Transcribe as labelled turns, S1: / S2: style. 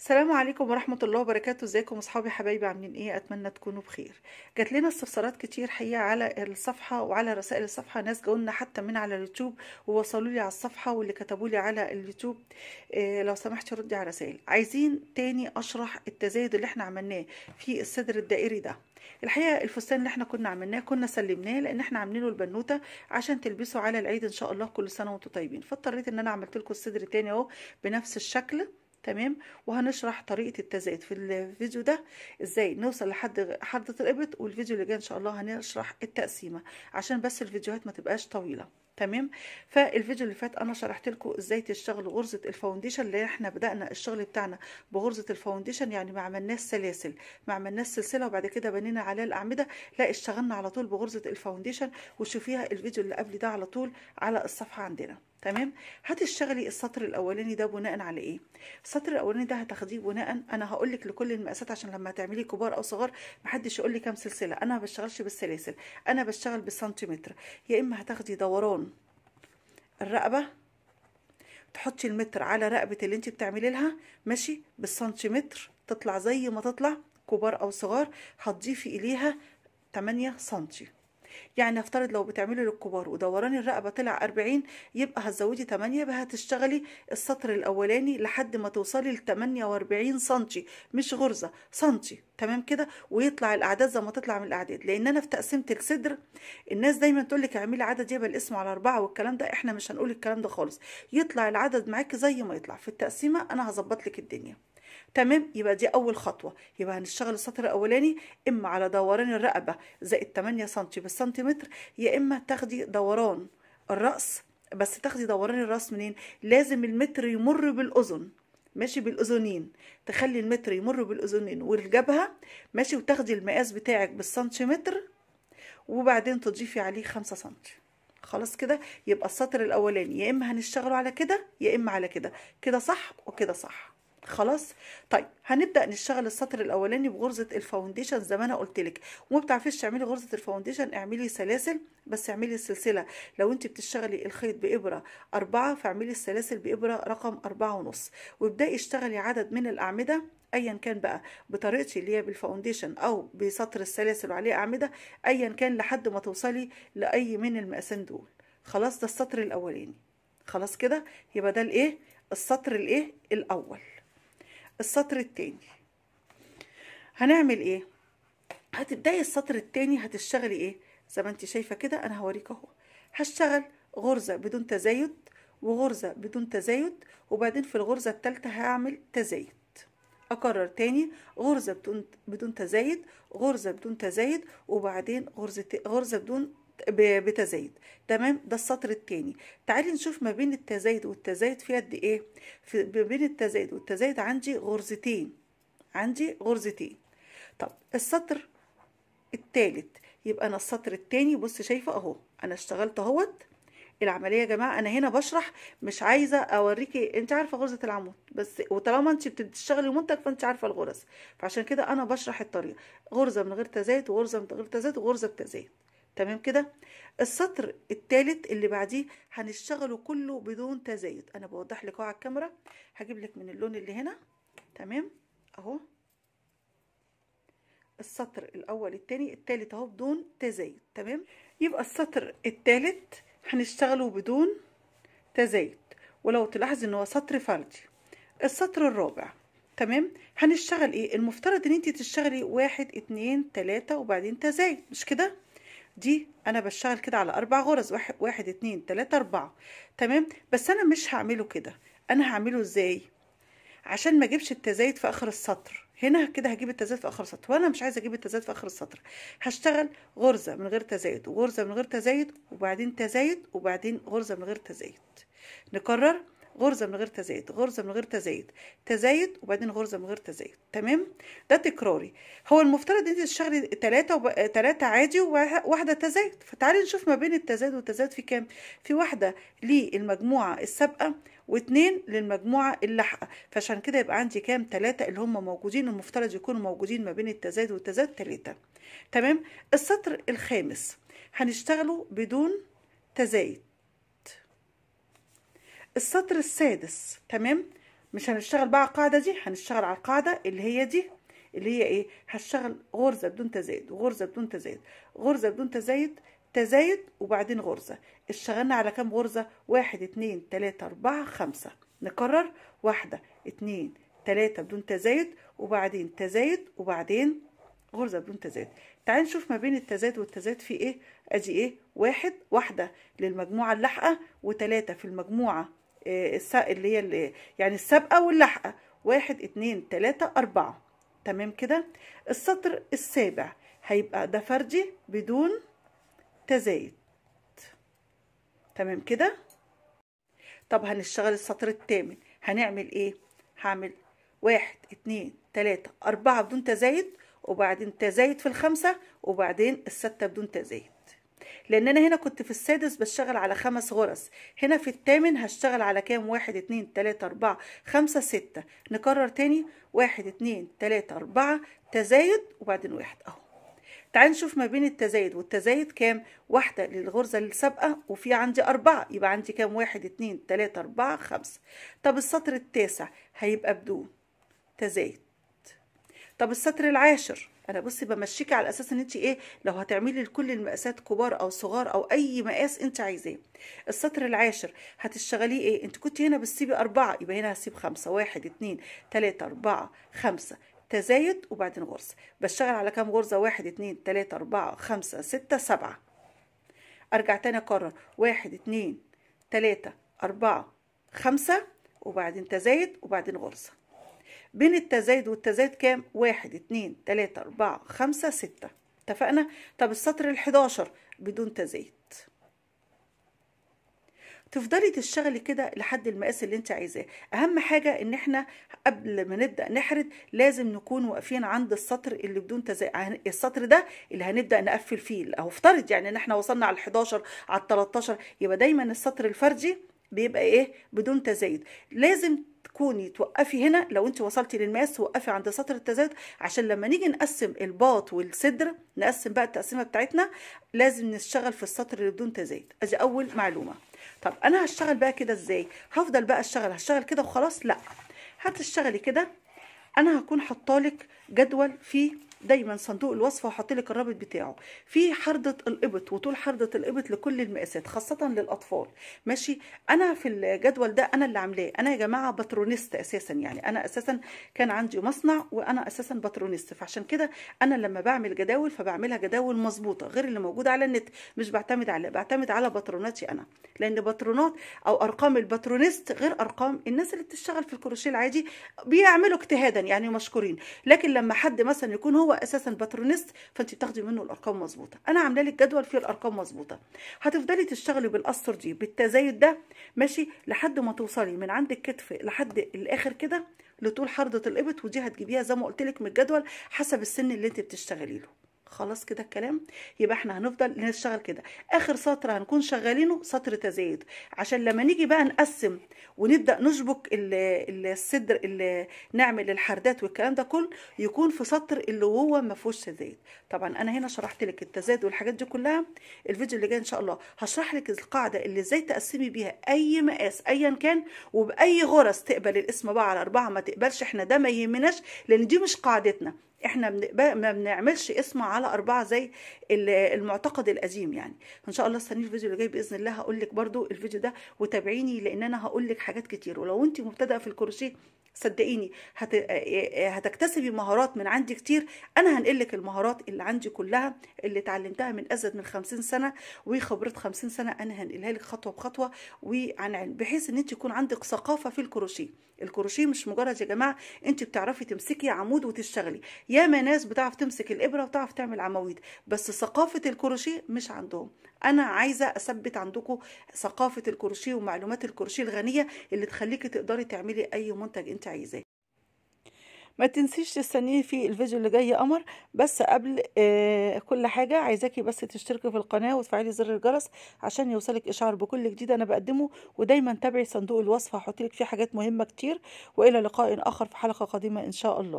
S1: السلام عليكم ورحمة الله وبركاته ازيكم اصحابي حبايبي عاملين ايه اتمنى تكونوا بخير جات لنا استفسارات كتير حقيقة على الصفحة وعلى رسائل الصفحة ناس جاولنا حتى من على اليوتيوب ووصلوا لي على الصفحة واللي كتبوا لي على اليوتيوب إيه لو سمحتي ردي على رسائل عايزين تاني اشرح التزايد اللي احنا عملناه في الصدر الدائري ده الحقيقه الفستان اللي احنا كنا عملناه كنا سلمناه لان احنا عاملينه البنوته عشان تلبسه على العيد ان شاء الله كل سنه وانتم طيبين فاضطريت ان انا عملت لكم الصدر تاني اهو بنفس الشكل تمام وهنشرح طريقه التزايد في الفيديو ده ازاي نوصل لحد حده الابط والفيديو اللي جاي ان شاء الله هنشرح التقسيمه عشان بس الفيديوهات ما تبقاش طويله تمام فالفيديو اللي فات انا شرحت لكم ازاي تشتغلوا غرزه الفاونديشن اللي احنا بدانا الشغل بتاعنا بغرزه الفاونديشن يعني ما عملناش سلاسل ما عملناش سلسله وبعد كده بنينا عليها الاعمده لا اشتغلنا على طول بغرزه الفاونديشن وشوفيها الفيديو اللي قبل ده على طول على الصفحه عندنا تمام هتشتغلي السطر الاولاني ده بناء على ايه السطر الاولاني ده هتاخديه بناء انا هقول لك لكل المقاسات عشان لما تعملي كبار او صغار محدش يقول لي كام سلسله انا ما بشتغلش بالسلاسل انا بشتغل بالسنتيمتر يا اما هتاخدي دوران الرقبه تحطي المتر على رقبه اللي انت بتعملي لها ماشي بالسنتيمتر تطلع زي ما تطلع كبار او صغار هتضيفي اليها 8 سنتيمتر يعني افترض لو بتعملي للكبار ودوران الرقبة طلع 40 يبقى هتزودي 8 يبقى هتشتغلي السطر الاولاني لحد ما توصلي ل 48 سنتي مش غرزة سنتي تمام كده ويطلع الاعداد زي ما تطلع من الاعداد لان انا في تقسيمه الصدر الناس دايما تقول لك اعملي عدد يبقى الاسم على اربعه والكلام ده احنا مش هنقول الكلام ده خالص يطلع العدد معاكي زي ما يطلع في التقسيمه انا هظبط لك الدنيا تمام يبقى دي اول خطوه يبقى هنشتغل السطر الاولاني اما على دوران الرقبه زائد 8 سم بالسنتيمتر يا اما تاخدي دوران الراس بس تاخدي دوران الراس منين لازم المتر يمر بالاذن ماشي بالاذنين تخلي المتر يمر بالاذنين والجبهه ماشي وتاخدي المقاس بتاعك بالسنتيمتر وبعدين تضيفي عليه 5 سم خلاص كده يبقى السطر الاولاني يا اما هنشتغله على كده يا اما على كده كده صح وكده صح خلاص طيب هنبدا نشتغل السطر الاولاني بغرزه الفاونديشن زي ما انا قلت لك وما بتعرفيش تعملي غرزه الفاونديشن اعملي سلاسل بس اعملي السلسله لو انت بتشتغلي الخيط بابره أربعة فاعملي السلاسل بابره رقم أربعة ونص وابداي اشتغلي عدد من الاعمده ايا كان بقى بطريقتي اللي هي بالفاونديشن او بسطر السلاسل وعليه اعمده ايا كان لحد ما توصلي لاي من المقاسين دول خلاص ده السطر الاولاني خلاص كده يبقى ده الايه السطر الايه الاول السطر الثاني هنعمل ايه هتبداي السطر الثاني هتشتغلي ايه زي ما انت شايفه كده انا هوريك اهو هشتغل غرزه بدون تزايد وغرزه بدون تزايد وبعدين في الغرزه الثالثه هعمل تزايد اكرر تاني غرزه بدون بدون تزايد غرزه بدون تزايد وبعدين غرزه غرزه بدون بتزايد تمام ده السطر الثاني تعالي نشوف ما بين التزايد والتزايد في قد ايه في ما بين التزايد والتزايد عندي غرزتين عندي غرزتين طب السطر الثالث يبقى انا السطر الثاني بص شايفه اهو انا اشتغلت اهوت العمليه يا جماعه انا هنا بشرح مش عايزه اوريكي انت عارفه غرزه العمود بس وطالما انت بتشتغلي المنتج فانت عارفه الغرز فعشان كده انا بشرح الطريقه غرزه من غير تزايد وغرزه من غير تزايد وغرزه بتزايد تمام كده السطر الثالث اللي بعديه هنشتغله كله بدون تزايد انا بوضح لك اهو على الكاميرا هجيب لك من اللون اللي هنا تمام اهو السطر الاول الثاني الثالث اهو بدون تزايد تمام يبقى السطر الثالث هنشتغله بدون تزايد ولو تلاحظ ان هو سطر فردي السطر الرابع تمام هنشتغل ايه المفترض ان انت تشتغلي واحد اتنين تلاتة وبعدين تزايد مش كده دي انا بشتغل كده على اربع غرز واحد, واحد اتنين تلاتة اربعة تمام بس انا مش هعمله كده انا هعمله ازاي عشان ما اجيبش التزايد في اخر السطر هنا كده هجيب التزايد في اخر السطر وانا مش عايزه اجيب التزايد في اخر السطر هشتغل غرزه من غير تزايد وغرزه من غير تزايد وبعدين تزايد وبعدين غرزه من غير تزايد نكرر غرزه من غير تزايد غرزه من غير تزايد تزايد وبعدين غرزه من غير تزايد تمام ده تكراري هو المفترض انت تشتغلي ثلاثه وب... ثلاثه عادي وواحده تزايد فتعالي نشوف ما بين التزايد والتزايد في كام في واحده للمجموعه السابقه واثنين للمجموعة اللاحقة فعشان كده يبقى عندي كام ثلاثه اللي هم موجودين المفترض يكونوا موجودين ما بين التزايد والتزايد ثلاثه تمام السطر الخامس هنشتغله بدون تزايد السطر السادس تمام مش هنشتغل بقى على القاعدة دي هنشتغل على القاعدة اللي هي دي اللي هي ايه هشتغل غرزة بدون تزايد غرزه بدون تزايد غرزة بدون تزايد تزايد وبعدين غرزة اشتغلنا على كام غرزة واحد اتنين تلاتة اربعة خمسة نكرر واحدة اتنين تلاتة بدون تزايد وبعدين تزايد وبعدين غرزة بدون تزايد تعال نشوف ما بين التزايد والتزايد في ايه ادي ايه واحد واحدة للمجموعة اللاحقة وتلاتة في المجموعة آه، اللي هي اللي يعني السابقة واللاحقة واحد اتنين تلاتة أربعة تمام كده السطر السابع هيبقى ده فردي بدون تزايد تمام كده طب هنشتغل السطر الثامن هنعمل ايه هعمل واحد اتنين تلاتة أربعة بدون تزايد وبعدين تزايد في الخمسة وبعدين الستة بدون تزايد لان انا هنا كنت في السادس بشتغل على خمس غرز هنا في الثامن هشتغل على كام واحد اتنين تلاتة اربعة خمسة ستة نكرر تاني واحد اتنين تلاتة اربعة تزايد وبعدين واحد اهو تعال نشوف ما بين التزايد والتزايد كام واحدة للغرزة السابقة وفي عندي أربعة يبقى عندي كام واحد اتنين تلاتة أربعة خمسة طب السطر التاسع هيبقى بدون تزايد طب السطر العاشر انا بصي بمشيكي على اساس ان انت ايه لو هتعملي لكل المقاسات كبار او صغار او اي مقاس انت عايزاه السطر العاشر هتشتغليه ايه انت كنت هنا بتسيبي اربعه يبقى هنا هسيب خمسه واحد اتنين تلاته اربعه خمسه تزايد وبعدين غرزه بشتغل على كام غرزه واحد اتنين تلاته اربعه خمسه سته سبعه ارجع تاني اكرر واحد اتنين تلاته اربعه خمسه وبعدين تزايد وبعدين غرزه بين التزايد والتزايد كام واحد اتنين تلاتة اربعة خمسة ستة اتفقنا طب السطر الحداشر بدون تزايد تفضلي تشتغلي كده لحد المقاس اللي انت عايزاه اهم حاجه ان احنا قبل ما نبدا نحرد لازم نكون واقفين عند السطر اللي بدون تزايد السطر ده اللي هنبدا نقفل فيه او افترض يعني ان احنا وصلنا على ال11 على ال13 يبقى دايما السطر الفردي بيبقى ايه بدون تزايد لازم تكوني توقفي هنا لو انت وصلتي للماس توقفي عند سطر التزايد عشان لما نيجي نقسم الباط والصدر نقسم بقى التقسيمه بتاعتنا لازم نشتغل في السطر اللي بدون تزايد ادي اول معلومه طب انا هشتغل بقى كده ازاي هفضل بقى اشتغل هشتغل كده وخلاص لا هتشتغلي كده انا هكون لك جدول فيه دايما صندوق الوصفه واحط لك الرابط بتاعه في حرضه الابط وطول حرضه الابط لكل المقاسات خاصه للاطفال ماشي انا في الجدول ده انا اللي عاملاه انا يا جماعه باترونست اساسا يعني انا اساسا كان عندي مصنع وانا اساسا باترونست فعشان كده انا لما بعمل جداول فبعملها جداول مظبوطه غير اللي موجوده على النت مش بعتمد على بعتمد على باتروناتي انا لان باترونات او ارقام الباترونست غير ارقام الناس اللي بتشتغل في الكروشيه العادي بيعملوا اجتهادا يعني مشكورين لكن لما حد مثلا يكون هو هو اساسا باترونست فانت بتاخدي منه الارقام مظبوطه انا عامله لك جدول فيه الارقام مظبوطه هتفضلي تشتغلي بالقصر دي بالتزايد ده ماشي لحد ما توصلي من عند الكتف لحد الاخر كده لطول حرضه الابط ودي هتجيبيها زي ما قلت لك من الجدول حسب السن اللي انت بتشتغلي له خلاص كده الكلام يبقى احنا هنفضل نشتغل كده اخر سطر هنكون شغالينه سطر تزايد عشان لما نيجي بقى نقسم ونبدا نشبك الصدر اللي نعمل الحردات والكلام ده كله يكون في سطر اللي هو ما فيهوش تزايد طبعا انا هنا شرحت لك التزايد والحاجات دي كلها الفيديو اللي جاي ان شاء الله هشرح لك القاعده اللي ازاي تقسمي بيها اي مقاس ايا كان وباي غرز تقبل القسمه بقى على اربعه ما تقبلش احنا ده ما يهمناش لان دي مش قاعدتنا احنا ما بنعملش اسم على اربعه زي المعتقد القديم يعني فان شاء الله استني الفيديو اللي جاي باذن الله هقول لك برده الفيديو ده وتابعيني لان انا هقول لك حاجات كتير ولو انت مبتدئه في الكروشيه صدقيني هت... آه، آه، آه، هتكتسبي مهارات من عندي كتير انا هنقلك المهارات اللي عندي كلها اللي اتعلمتها من ازيد من 50 سنه وخبره 50 سنه انا هنقلها لك خطوه بخطوه وعن علم بحيث ان انت يكون عندك ثقافه في الكروشيه الكروشيه مش مجرد يا جماعه انت بتعرفي تمسكي عمود وتشتغلي ياما ناس بتعرف تمسك الابره وتعرف تعمل عواميد بس ثقافه الكروشيه مش عندهم انا عايزه اثبت عندكم ثقافه الكروشيه ومعلومات الكروشيه الغنيه اللي تخليكي تقدري تعملي اي منتج انت عايزاه ما تنسيش تستنيني في الفيديو اللي جاي قمر بس قبل آه كل حاجه عايزاكي بس تشتركي في القناه وتفعلي زر الجرس عشان يوصلك اشعار بكل جديد انا بقدمه ودايما تابعي صندوق الوصف هحط لك فيه حاجات مهمه كتير والى لقاء اخر في حلقه قادمه ان شاء الله